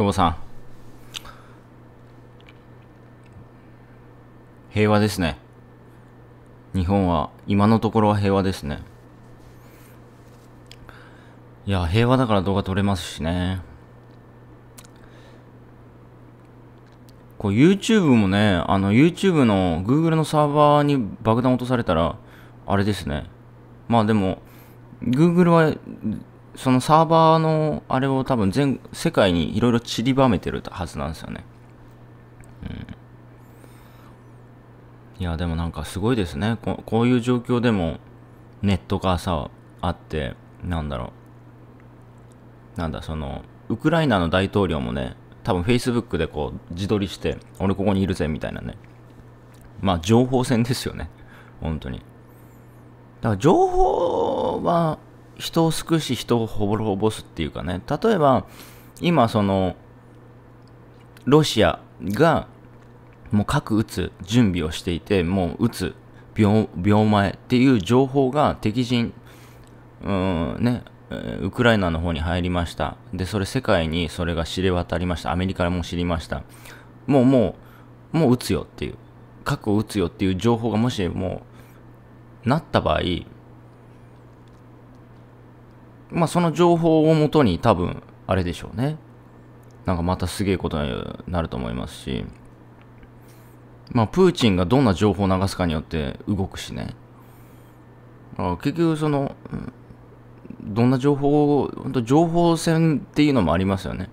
久保さん。平和ですね。日本は、今のところは平和ですね。いや、平和だから動画撮れますしね。こう YouTube もね、あの YouTube の Google のサーバーに爆弾落とされたら、あれですね。まあでも、Google はそのサーバーのあれを多分全世界にいろいろ散りばめてるはずなんですよね。うん、いやでもなんかすごいですねここういう状況でもネットがさあってなんだろうなんだそのウクライナの大統領もね多分 Facebook でこう自撮りして俺ここにいるぜみたいなねまあ情報戦ですよね本当にだから情報は人を救うし人を滅ぼすっていうかね例えば今そのロシアがもう核撃つ準備をしていてもう撃つ秒前っていう情報が敵陣うんねウクライナの方に入りましたでそれ世界にそれが知れ渡りましたアメリカも知りましたもうもうもう撃つよっていう核を撃つよっていう情報がもしもうなった場合まあ、その情報をもとに多分、あれでしょうね。なんかまたすげえことになると思いますし、まあ、プーチンがどんな情報を流すかによって動くしね。結局、その、どんな情報を、本当情報戦っていうのもありますよね。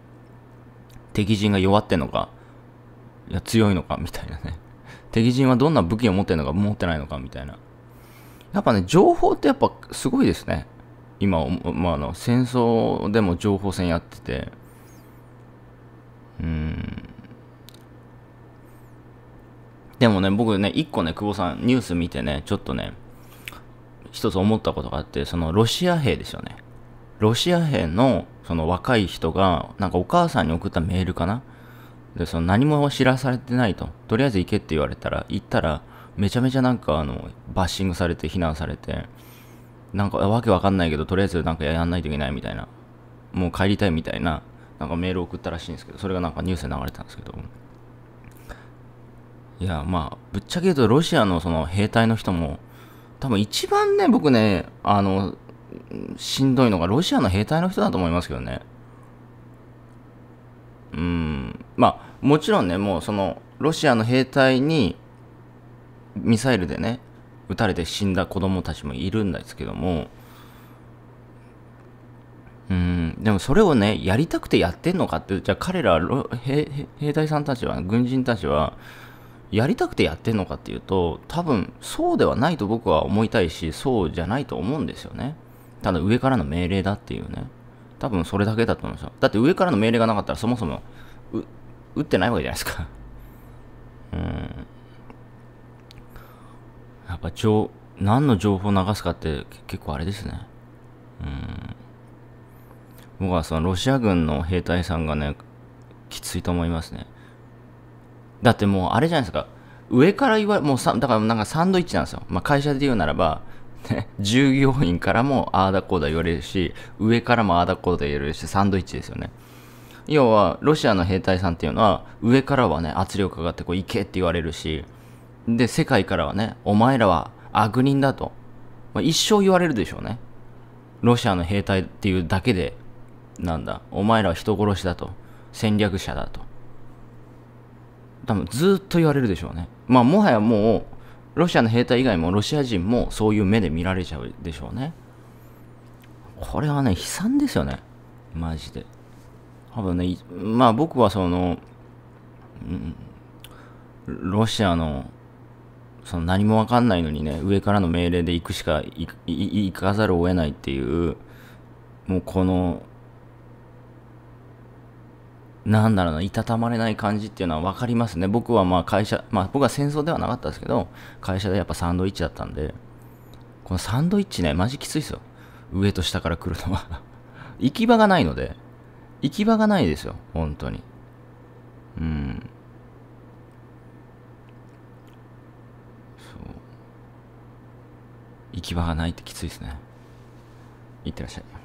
敵陣が弱ってんのか、いや、強いのか、みたいなね。敵陣はどんな武器を持ってんのか、持ってないのか、みたいな。やっぱね、情報ってやっぱすごいですね。今、まあ、あの戦争でも情報戦やっててうんでもね僕ね一個ね久保さんニュース見てねちょっとね一つ思ったことがあってそのロシア兵ですよねロシア兵のその若い人がなんかお母さんに送ったメールかなでその何も知らされてないととりあえず行けって言われたら行ったらめちゃめちゃなんかあのバッシングされて非難されてなんかわけわかんないけど、とりあえずなんかやんないといけないみたいな、もう帰りたいみたいな、なんかメール送ったらしいんですけど、それがなんかニュースで流れたんですけど、いや、まあ、ぶっちゃけ言うと、ロシアのその兵隊の人も、多分一番ね、僕ね、あの、しんどいのがロシアの兵隊の人だと思いますけどね。うん、まあ、もちろんね、もうその、ロシアの兵隊に、ミサイルでね、撃たれて死んだ子供たちもいるんですけども、うん、でもそれをね、やりたくてやってんのかって、じゃあ彼ら兵、兵隊さんたちは、軍人たちは、やりたくてやってんのかっていうと、多分そうではないと僕は思いたいし、そうじゃないと思うんですよね。ただ上からの命令だっていうね。多分それだけだと思うんですよ。だって上からの命令がなかったらそもそも、撃ってないわけじゃないですか。うん。っぱ情、何の情報を流すかって結構あれですね。うん。僕はそのロシア軍の兵隊さんがね、きついと思いますね。だってもうあれじゃないですか。上から言われ、もうさ、だからなんかサンドイッチなんですよ。まあ会社で言うならば、ね、従業員からもああだこうだ言われるし、上からもああだこうだ言われるし、サンドイッチですよね。要は、ロシアの兵隊さんっていうのは、上からはね、圧力かかって、こう、行けって言われるし、で、世界からはね、お前らは悪人だと、まあ、一生言われるでしょうね。ロシアの兵隊っていうだけで、なんだ、お前らは人殺しだと、戦略者だと。多分ずっと言われるでしょうね。まあ、もはやもう、ロシアの兵隊以外もロシア人もそういう目で見られちゃうでしょうね。これはね、悲惨ですよね。マジで。多分ね、まあ僕はその、うん、ロシアのその何もわかんないのにね、上からの命令で行くしか行かざるを得ないっていう、もうこの、なんだろうな、いたたまれない感じっていうのは分かりますね。僕はまあ会社、まあ僕は戦争ではなかったですけど、会社でやっぱサンドイッチだったんで、このサンドイッチね、マジきついですよ。上と下から来るのは 行き場がないので、行き場がないですよ、本当に。うん。行き場がないってきついですねいってらっしゃい